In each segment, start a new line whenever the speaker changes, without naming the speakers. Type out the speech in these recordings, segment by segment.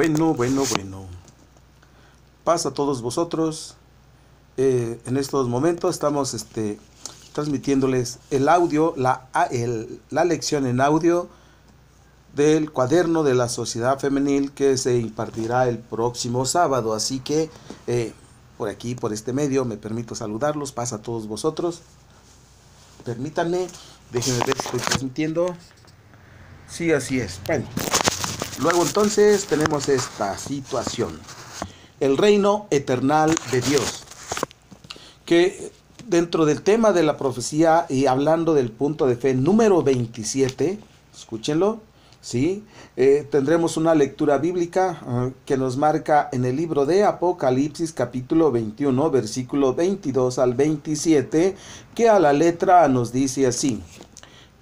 Bueno, bueno, bueno. pasa a todos vosotros. Eh, en estos momentos estamos este, transmitiéndoles el audio, la, ah, la lección en audio del cuaderno de la sociedad femenil que se impartirá el próximo sábado. Así que eh, por aquí, por este medio, me permito saludarlos. pasa a todos vosotros. Permítanme, déjenme ver si estoy transmitiendo. Sí, así es. Bueno. Luego entonces tenemos esta situación. El reino eternal de Dios. Que dentro del tema de la profecía y hablando del punto de fe número 27, escúchenlo, ¿sí? Eh, tendremos una lectura bíblica ah, que nos marca en el libro de Apocalipsis capítulo 21, versículo 22 al 27, que a la letra nos dice así.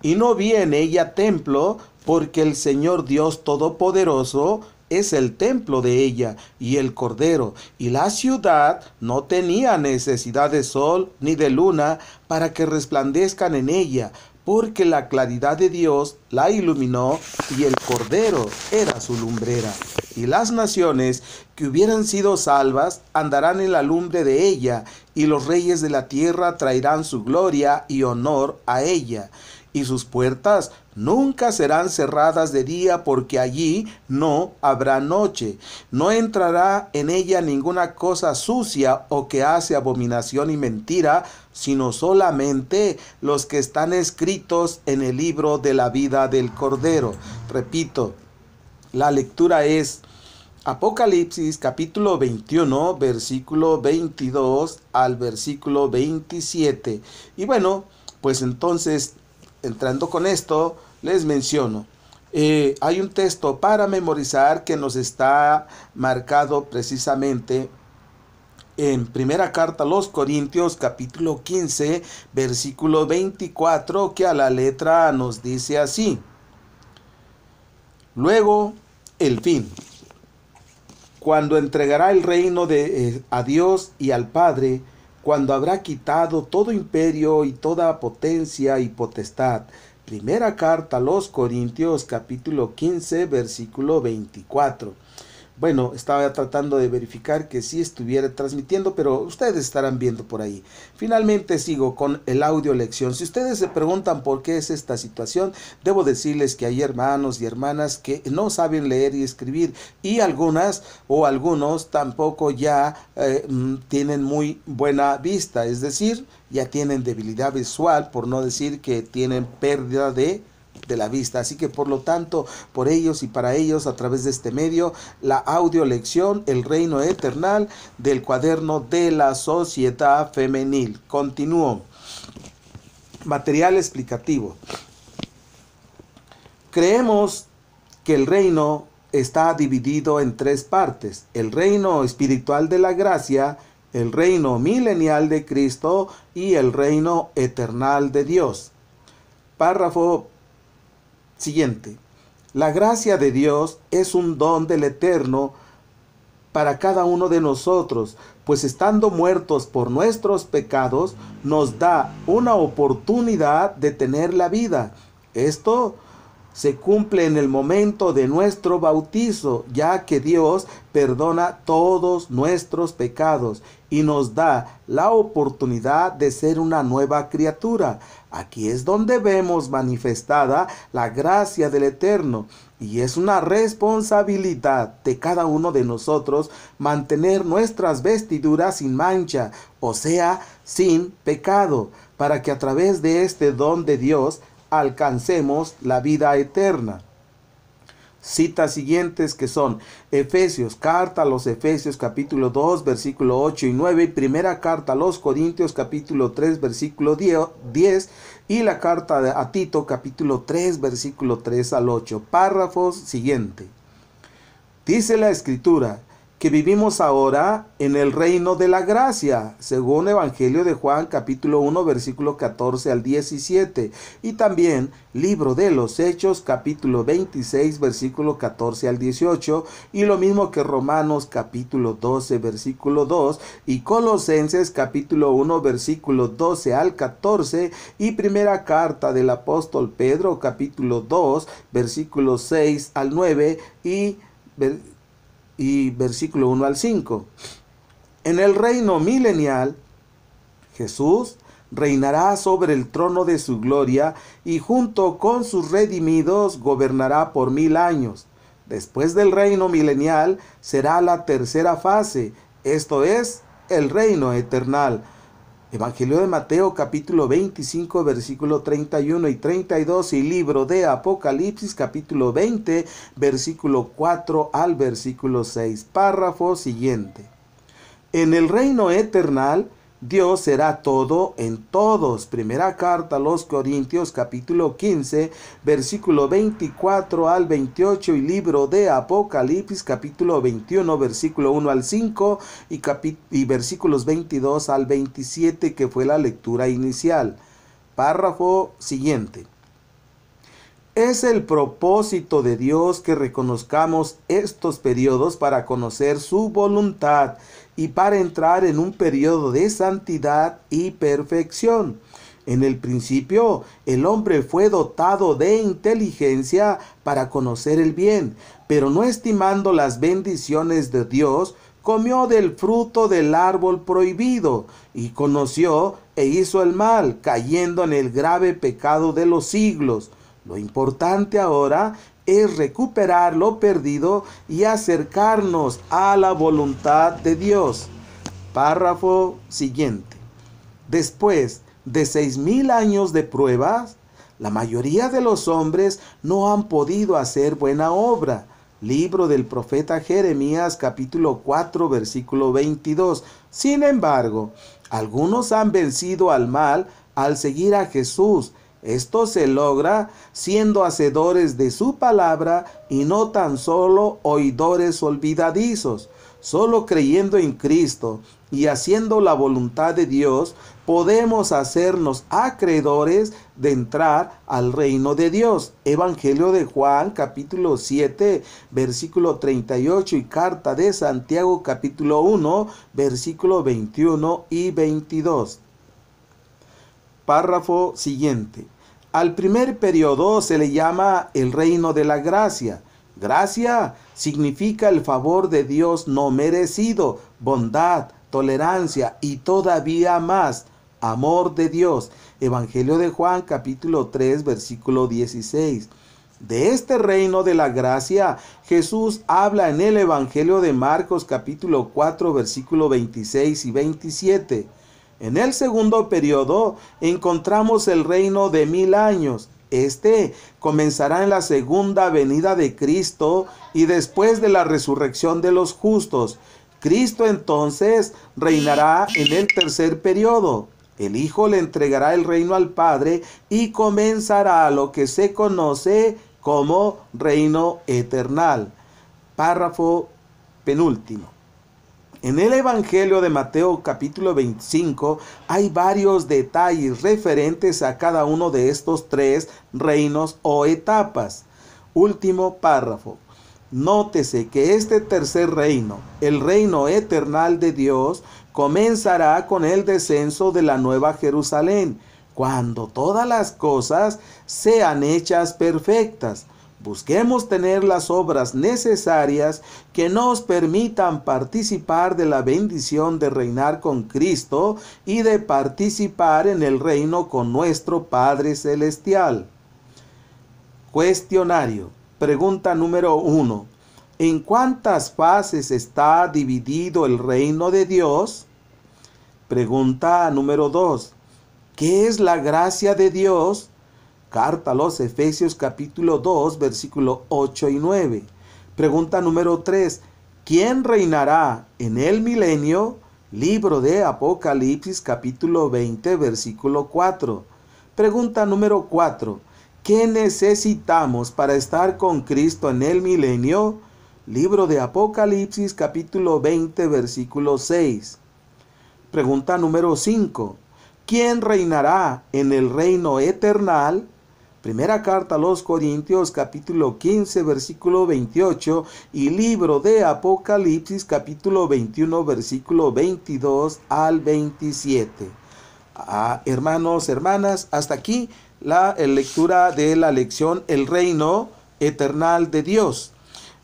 Y no en ella templo, porque el Señor Dios Todopoderoso es el templo de ella y el cordero, y la ciudad no tenía necesidad de sol ni de luna para que resplandezcan en ella, porque la claridad de Dios la iluminó y el cordero era su lumbrera. Y las naciones que hubieran sido salvas andarán en la lumbre de ella, y los reyes de la tierra traerán su gloria y honor a ella y sus puertas nunca serán cerradas de día porque allí no habrá noche. No entrará en ella ninguna cosa sucia o que hace abominación y mentira, sino solamente los que están escritos en el libro de la vida del Cordero. Repito, la lectura es Apocalipsis capítulo 21, versículo 22 al versículo 27. Y bueno, pues entonces entrando con esto, les menciono. Eh, hay un texto para memorizar que nos está marcado precisamente en primera carta a los Corintios capítulo 15 versículo 24 que a la letra nos dice así. Luego, el fin. Cuando entregará el reino de, eh, a Dios y al Padre, cuando habrá quitado todo imperio y toda potencia y potestad. Primera carta a los Corintios capítulo 15 versículo 24 bueno, estaba tratando de verificar que sí estuviera transmitiendo, pero ustedes estarán viendo por ahí. Finalmente sigo con el audio lección. Si ustedes se preguntan por qué es esta situación, debo decirles que hay hermanos y hermanas que no saben leer y escribir y algunas o algunos tampoco ya eh, mm, tienen muy buena vista, es decir, ya tienen debilidad visual, por no decir que tienen pérdida de de la vista. Así que por lo tanto, por ellos y para ellos, a través de este medio, la audio lección, el reino eternal del cuaderno de la sociedad femenil. Continúo. Material explicativo. Creemos que el reino está dividido en tres partes. El reino espiritual de la gracia, el reino milenial de Cristo y el reino eternal de Dios. Párrafo Siguiente. La gracia de Dios es un don del Eterno para cada uno de nosotros, pues estando muertos por nuestros pecados, nos da una oportunidad de tener la vida. Esto se cumple en el momento de nuestro bautizo, ya que Dios perdona todos nuestros pecados y nos da la oportunidad de ser una nueva criatura. Aquí es donde vemos manifestada la gracia del Eterno y es una responsabilidad de cada uno de nosotros mantener nuestras vestiduras sin mancha, o sea, sin pecado, para que a través de este don de Dios alcancemos la vida eterna. Citas siguientes que son Efesios, carta a los Efesios capítulo 2 versículo 8 y 9 primera carta a los Corintios capítulo 3 versículo 10 y la carta a Tito capítulo 3 versículo 3 al 8. Párrafos siguiente. Dice la escritura, que vivimos ahora en el reino de la gracia, según Evangelio de Juan capítulo 1 versículo 14 al 17 y también libro de los Hechos capítulo 26 versículo 14 al 18 y lo mismo que Romanos capítulo 12 versículo 2 y Colosenses capítulo 1 versículo 12 al 14 y primera carta del apóstol Pedro capítulo 2 versículo 6 al 9 y y versículo 1 al 5. En el reino milenial, Jesús reinará sobre el trono de su gloria y junto con sus redimidos gobernará por mil años. Después del reino milenial será la tercera fase, esto es, el reino eternal Evangelio de Mateo capítulo 25 versículo 31 y 32 y libro de Apocalipsis capítulo 20 versículo 4 al versículo 6, párrafo siguiente. En el reino eternal, Dios será todo en todos. Primera carta a los Corintios capítulo 15, versículo 24 al 28 y libro de Apocalipsis capítulo 21, versículo 1 al 5 y, y versículos 22 al 27 que fue la lectura inicial. Párrafo siguiente. Es el propósito de Dios que reconozcamos estos periodos para conocer su voluntad y para entrar en un periodo de santidad y perfección. En el principio, el hombre fue dotado de inteligencia para conocer el bien, pero no estimando las bendiciones de Dios, comió del fruto del árbol prohibido y conoció e hizo el mal, cayendo en el grave pecado de los siglos. Lo importante ahora es recuperar lo perdido y acercarnos a la voluntad de Dios. Párrafo siguiente. Después de seis mil años de pruebas, la mayoría de los hombres no han podido hacer buena obra. Libro del profeta Jeremías capítulo 4 versículo 22. Sin embargo, algunos han vencido al mal al seguir a Jesús esto se logra siendo hacedores de su palabra y no tan solo oidores olvidadizos. Solo creyendo en Cristo y haciendo la voluntad de Dios podemos hacernos acreedores de entrar al reino de Dios. Evangelio de Juan capítulo 7 versículo 38 y carta de Santiago capítulo 1 versículo 21 y 22. Párrafo siguiente. Al primer periodo se le llama el reino de la gracia. Gracia significa el favor de Dios no merecido, bondad, tolerancia y todavía más, amor de Dios. Evangelio de Juan capítulo 3 versículo 16. De este reino de la gracia, Jesús habla en el Evangelio de Marcos capítulo 4 versículo 26 y 27. En el segundo periodo encontramos el reino de mil años. Este comenzará en la segunda venida de Cristo y después de la resurrección de los justos. Cristo entonces reinará en el tercer periodo. El Hijo le entregará el reino al Padre y comenzará lo que se conoce como reino eternal. Párrafo penúltimo. En el Evangelio de Mateo capítulo 25 hay varios detalles referentes a cada uno de estos tres reinos o etapas. Último párrafo. Nótese que este tercer reino, el reino eternal de Dios, comenzará con el descenso de la nueva Jerusalén, cuando todas las cosas sean hechas perfectas. Busquemos tener las obras necesarias que nos permitan participar de la bendición de reinar con Cristo y de participar en el reino con nuestro Padre Celestial. Cuestionario. Pregunta número uno. ¿En cuántas fases está dividido el reino de Dios? Pregunta número dos. ¿Qué es la gracia de Dios? Carta a los Efesios capítulo 2, versículo 8 y 9. Pregunta número 3. ¿Quién reinará en el milenio? Libro de Apocalipsis capítulo 20, versículo 4. Pregunta número 4. ¿Qué necesitamos para estar con Cristo en el milenio? Libro de Apocalipsis capítulo 20 versículo 6. Pregunta número 5. ¿Quién reinará en el reino eternal? Primera carta a los Corintios capítulo 15 versículo 28 y libro de Apocalipsis capítulo 21 versículo 22 al 27. Ah, hermanos, hermanas, hasta aquí la eh, lectura de la lección El reino eternal de Dios.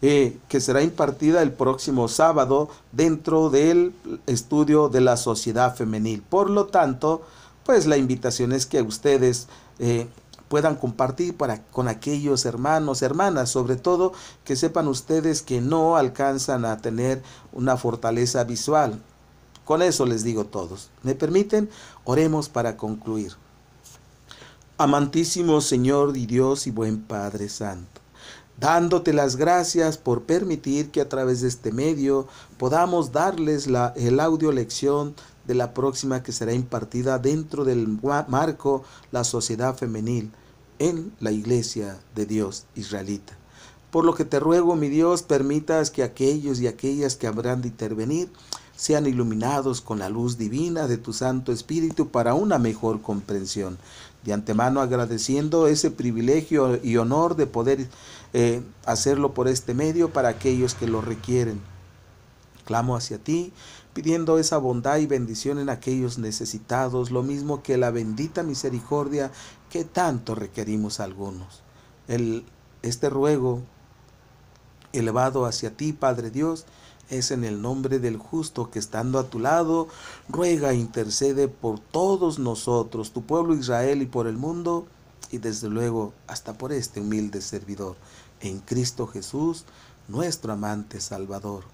Eh, que será impartida el próximo sábado dentro del estudio de la sociedad femenil. Por lo tanto, pues la invitación es que ustedes eh, puedan compartir para, con aquellos hermanos, hermanas, sobre todo que sepan ustedes que no alcanzan a tener una fortaleza visual. Con eso les digo todos. ¿Me permiten? Oremos para concluir. Amantísimo Señor y Dios y buen Padre Santo dándote las gracias por permitir que a través de este medio podamos darles la, el audio lección de la próxima que será impartida dentro del marco La Sociedad Femenil. En la iglesia de Dios israelita. Por lo que te ruego, mi Dios, permitas que aquellos y aquellas que habrán de intervenir sean iluminados con la luz divina de tu Santo Espíritu para una mejor comprensión. De antemano agradeciendo ese privilegio y honor de poder eh, hacerlo por este medio para aquellos que lo requieren. Clamo hacia ti, pidiendo esa bondad y bendición en aquellos necesitados, lo mismo que la bendita misericordia ¿Qué tanto requerimos algunos. El, este ruego elevado hacia ti, Padre Dios, es en el nombre del justo que estando a tu lado, ruega e intercede por todos nosotros, tu pueblo Israel y por el mundo, y desde luego hasta por este humilde servidor, en Cristo Jesús, nuestro amante Salvador.